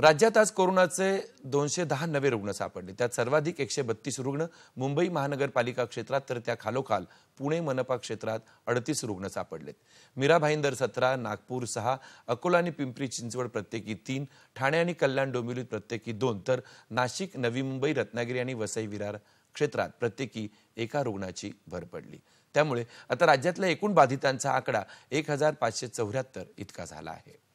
राज्यात आज कोरोनाचे दोनशे दहा नवे रुग्ण सापडले त्यात सर्वाधिक एकशे बत्तीस रुग्ण मुंबई महानगरपालिका क्षेत्रात तर त्या खालोखाल पुणे मनपा क्षेत्रात अडतीस रुग्ण सापडलेत मीरा भाईंदर सतरा नागपूर सहा अकोला आणि पिंपरी चिंचवड प्रत्येकी तीन ठाणे आणि कल्याण डोंबिवलीत प्रत्येकी दोन तर नाशिक नवी मुंबई रत्नागिरी आणि वसई विरार क्षेत्रात प्रत्येकी एका रुग्णाची भर पडली त्यामुळे आता राज्यातल्या एकूण बाधितांचा आकडा एक हजार पाचशे चौऱ्याहत्तर इतका झाला आहे